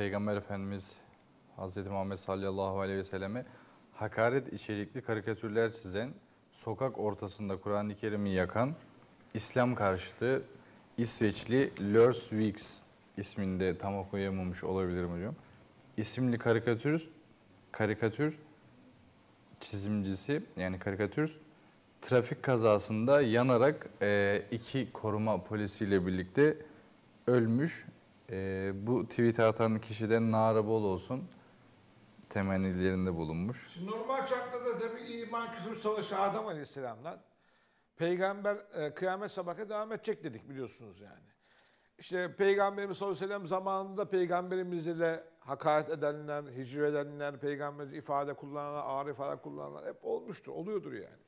Peygamber Efendimiz Hz. Muhammed sallallahu aleyhi ve selleme hakaret içerikli karikatürler çizen, sokak ortasında Kur'an-ı Kerim'i yakan İslam karşıtı İsveçli Lars Vilks isminde tam okuyamamış olabilirim hocam. İsimli karikatürist, karikatür çizimcisi yani karikatürist trafik kazasında yanarak e, iki koruma polisiyle birlikte ölmüş. E, bu tweet atan de nara bol olsun temennilerinde bulunmuş. Şimdi normal şartlarda tabii iman küfür savaşı Adem Aleyhisselam'dan peygamber e, kıyamet sabahı devam edecek dedik biliyorsunuz yani. İşte Peygamberimiz sallallahu aleyhi ve sellem zamanında Peygamberimizle hakaret edenler, hicr edenler, Peygamberimiz ifade kullananlar, ağır ifade kullananlar hep olmuştur, oluyordur yani.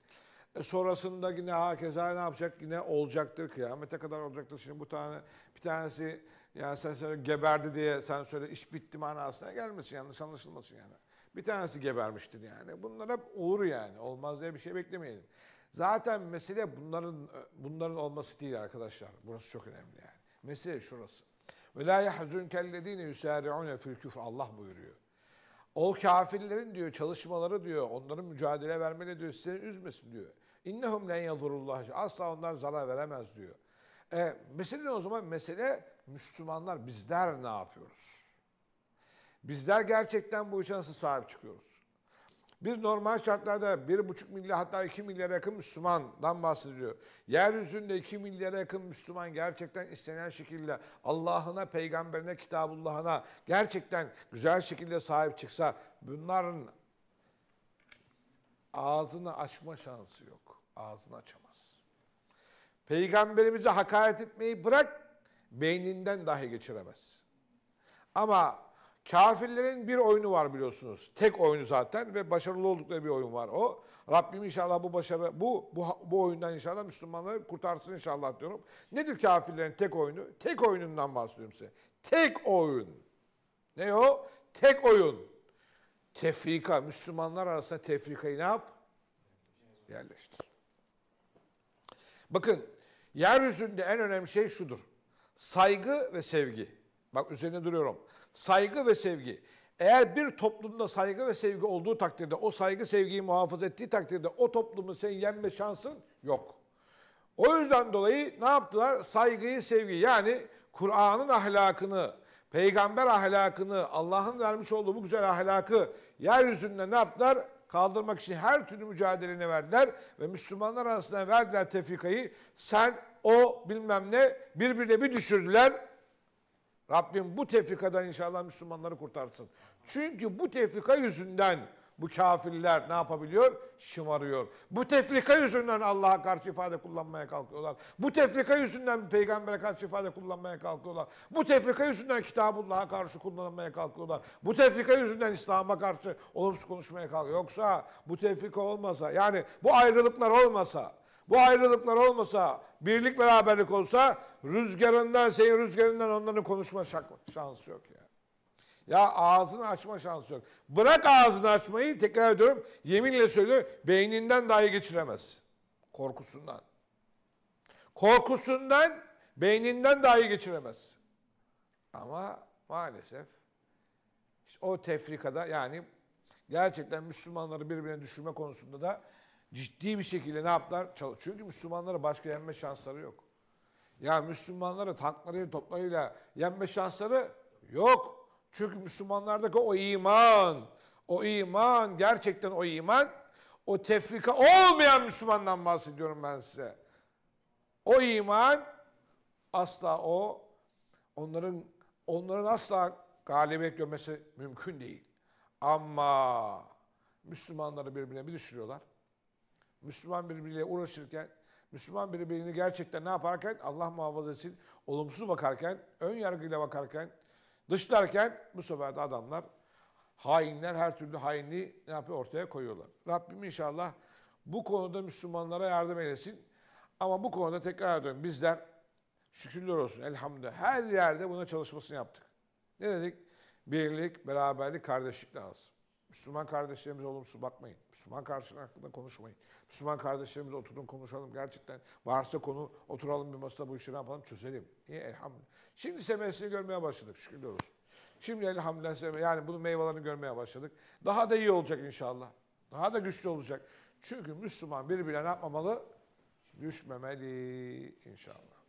E sonrasında yine hakeza ne yapacak? Yine olacaktır kıyamete kadar olacaktır. Şimdi bu tane bir tanesi yani sen söyle geberdi diye sen söyle iş bitti manasına gelmesin yanlış anlaşılmasın yani. Bir tanesi gebermiştir yani. Bunlar hep olur yani. Olmaz diye bir şey beklemeyelim. Zaten mesele bunların e, bunların olması değil arkadaşlar. Burası çok önemli yani. Mesele şurası. Ve la yahzunke ellezine yusari'une fil küfr Allah buyuruyor. O kafirlerin diyor çalışmaları diyor, onların mücadele vermeleri diyor, sizleri üzmesin diyor. İnnehum len yadurullah. Asla onlar zarar veremez diyor. E, mesele ne o zaman? Mesele Müslümanlar bizler ne yapıyoruz? Bizler gerçekten bu işe nasıl sahip çıkıyoruz? Biz normal şartlarda 1,5 milyar hatta 2 milyara yakın Müslümandan bahsediyor. Yeryüzünde 2 milyara yakın Müslüman gerçekten istenen şekilde Allah'ına, peygamberine, kitabullahına gerçekten güzel şekilde sahip çıksa bunların ağzını açma şansı yok. Ağzını açamaz. Peygamberimize hakaret etmeyi bırak beyninden dahi geçiremez. Ama Kafirlerin bir oyunu var biliyorsunuz. Tek oyunu zaten ve başarılı oldukları bir oyun var o. Rabbim inşallah bu başarı bu bu, bu oyundan inşallah Müslümanları kurtarsın inşallah diyorum. Nedir kafirlerin tek oyunu? Tek oyunundan bahsediyorum size. Tek oyun. Ne o? Tek oyun. Tefrika, Müslümanlar arasında tefrikayı ne yap? Yerleştir. Bakın, yeryüzünde en önemli şey şudur. Saygı ve sevgi. Bak üzerine duruyorum. Saygı ve sevgi. Eğer bir toplumda saygı ve sevgi olduğu takdirde, o saygı sevgiyi muhafaza ettiği takdirde o toplumun senin yenme şansın yok. O yüzden dolayı ne yaptılar? Saygıyı, sevgi yani Kur'an'ın ahlakını, peygamber ahlakını, Allah'ın vermiş olduğu bu güzel ahlakı yeryüzünde ne yaptılar? Kaldırmak için her türlü mücadeleni verdiler ve Müslümanlar arasında verdiler tefrikayı. Sen, o, bilmem ne birbirine bir düşürdüler Rabbim bu tefrikadan inşallah Müslümanları kurtarsın. Çünkü bu tefrika yüzünden bu kafirler ne yapabiliyor? Şımarıyor. Bu tefrika yüzünden Allah'a karşı ifade kullanmaya kalkıyorlar. Bu tefrika yüzünden peygambere karşı ifade kullanmaya kalkıyorlar. Bu tefrika yüzünden Kitabullah'a karşı kullanmaya kalkıyorlar. Bu tefrika yüzünden İslam'a karşı olumsuz konuşmaya kalkıyor. Yoksa bu tefrika olmasa yani bu ayrılıklar olmasa bu ayrılıklar olmasa, birlik beraberlik olsa rüzgarından, senin rüzgarından onların konuşma şansı yok ya. Ya ağzını açma şansı yok. Bırak ağzını açmayı tekrar ediyorum. Yeminle söylüyorum beyninden dahi geçiremez. Korkusundan. Korkusundan beyninden dahi geçiremez. Ama maalesef işte o tefrikada yani gerçekten Müslümanları birbirine düşürme konusunda da ciddi bir şekilde ne yaptılar? Çünkü Müslümanlara başka yenme şansları yok. Ya Müslümanlara tanklarıyla, toplarıyla yenme şansları yok. Çünkü Müslümanlardaki o iman, o iman, gerçekten o iman, o tefrika olmayan Müslümandan bahsediyorum ben size. O iman asla o onların onların asla galibiyet görmesi mümkün değil. Ama Müslümanları birbirine bir düşürüyorlar. Müslüman birbiriyle uğraşırken, Müslüman birbirini gerçekten ne yaparken, Allah muhafaza etsin, olumsuz bakarken, ön yargıyla bakarken, dışlarken bu sefer de adamlar hainler her türlü hainliği ne yapıyor ortaya koyuyorlar. Rabbim inşallah bu konuda Müslümanlara yardım eylesin. Ama bu konuda tekrar ediyorum bizler şükürler olsun elhamdülillah her yerde buna çalışmasını yaptık. Ne dedik? Birlik, beraberlik, kardeşlik lazım. Müslüman kardeşlerimize olumsuz bakmayın. Müslüman karşına hakkında konuşmayın. Müslüman kardeşlerimize oturun konuşalım gerçekten. Varsa konu oturalım bir masada bu işi ne yapalım çözelim. İyi elhamdülillah. Şimdi semeresini görmeye başladık şükürler olsun. Şimdi elhamdülillah yani bunun meyvelerini görmeye başladık. Daha da iyi olacak inşallah. Daha da güçlü olacak. Çünkü Müslüman birbirine ne yapmamalı? Düşmemeli inşallah.